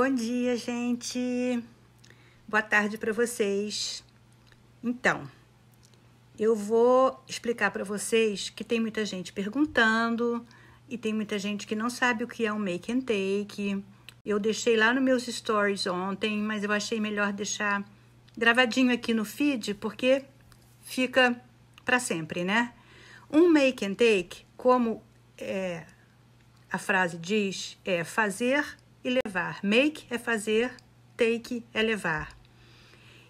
Bom dia, gente. Boa tarde para vocês. Então, eu vou explicar para vocês que tem muita gente perguntando e tem muita gente que não sabe o que é um make and take. Eu deixei lá nos meus stories ontem, mas eu achei melhor deixar gravadinho aqui no feed porque fica para sempre, né? Um make and take, como é, a frase diz, é fazer e levar. Make é fazer, take é levar.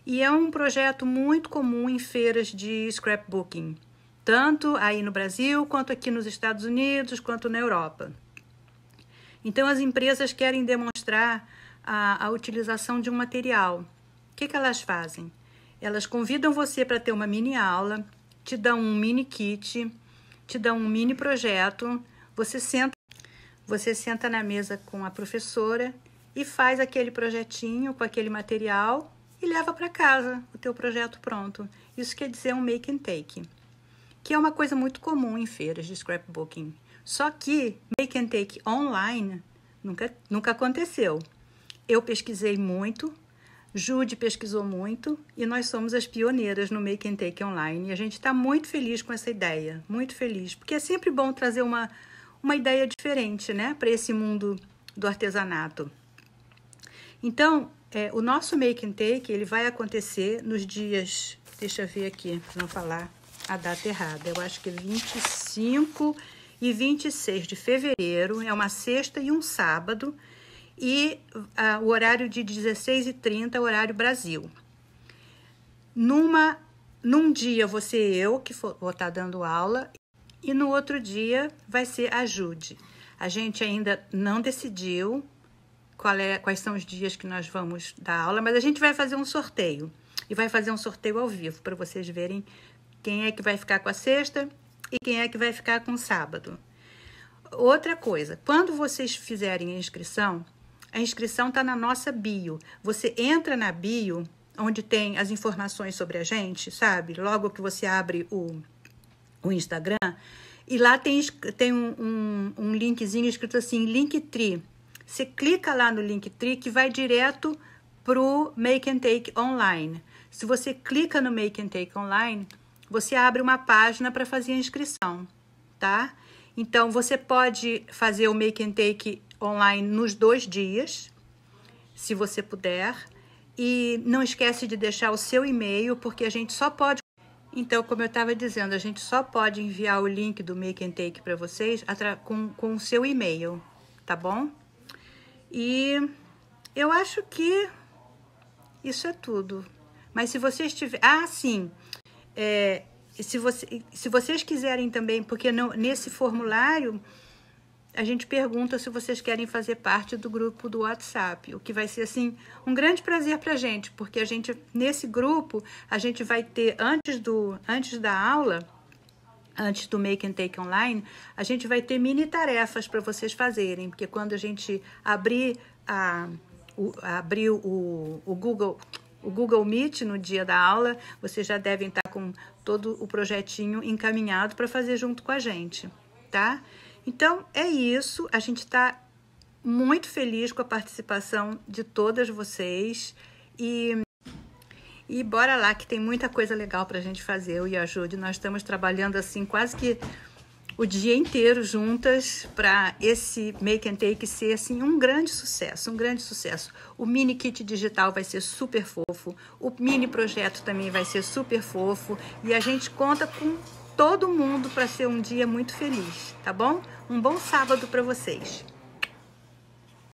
E é um projeto muito comum em feiras de scrapbooking, tanto aí no Brasil, quanto aqui nos Estados Unidos, quanto na Europa. Então, as empresas querem demonstrar a, a utilização de um material. O que, que elas fazem? Elas convidam você para ter uma mini aula, te dão um mini kit, te dão um mini projeto, você senta você senta na mesa com a professora e faz aquele projetinho com aquele material e leva para casa o teu projeto pronto. Isso quer dizer um make and take, que é uma coisa muito comum em feiras de scrapbooking. Só que make and take online nunca, nunca aconteceu. Eu pesquisei muito, Jude pesquisou muito e nós somos as pioneiras no Make and Take Online. E a gente está muito feliz com essa ideia, muito feliz, porque é sempre bom trazer uma, uma ideia diferente, né, para esse mundo do artesanato. Então, é, o nosso make and take ele vai acontecer nos dias, deixa eu ver aqui, para não falar a data errada. Eu acho que é 25 e 26 de fevereiro, é uma sexta e um sábado, e a, ah, o horário de 16 e 30 é horário Brasil. Numa, num dia você e eu, que for, vou estar tá dando aula, e no outro dia vai ser ajude. A gente ainda não decidiu é, quais são os dias que nós vamos dar aula, mas a gente vai fazer um sorteio e vai fazer um sorteio ao vivo para vocês verem quem é que vai ficar com a sexta e quem é que vai ficar com o sábado. Outra coisa, quando vocês fizerem a inscrição, a inscrição está na nossa bio. Você entra na bio, onde tem as informações sobre a gente, sabe? Logo que você abre o o Instagram, e lá tem, tem um, um, um linkzinho escrito assim, Linktree. Você clica lá no Linktree que vai direto pro Make and Take Online. Se você clica no Make and Take Online, você abre uma página para fazer a inscrição, tá? Então, você pode fazer o Make and Take Online nos dois dias, se você puder. E não esquece de deixar o seu e-mail, porque a gente só pode então, como eu estava dizendo, a gente só pode enviar o link do Make and Take para vocês com, com o seu e-mail, tá bom? E eu acho que isso é tudo. Mas se vocês tiverem... Ah, sim! É, se, você, se vocês quiserem também, porque não, nesse formulário a gente pergunta se vocês querem fazer parte do grupo do WhatsApp, o que vai ser assim um grande prazer para a gente, porque a gente nesse grupo a gente vai ter antes do antes da aula antes do Make and Take Online, a gente vai ter mini tarefas para vocês fazerem, porque quando a gente abrir a, o, abrir o, o Google o Google Meet no dia da aula, vocês já devem estar tá com todo o projetinho encaminhado para fazer junto com a gente, tá? Então é isso, a gente está muito feliz com a participação de todas vocês e e bora lá que tem muita coisa legal para a gente fazer. Eu e a Jude, nós estamos trabalhando assim quase que o dia inteiro juntas para esse Make and Take ser assim um grande sucesso, um grande sucesso. O mini kit digital vai ser super fofo, o mini projeto também vai ser super fofo e a gente conta com todo mundo para ser um dia muito feliz, tá bom? Um bom sábado para vocês.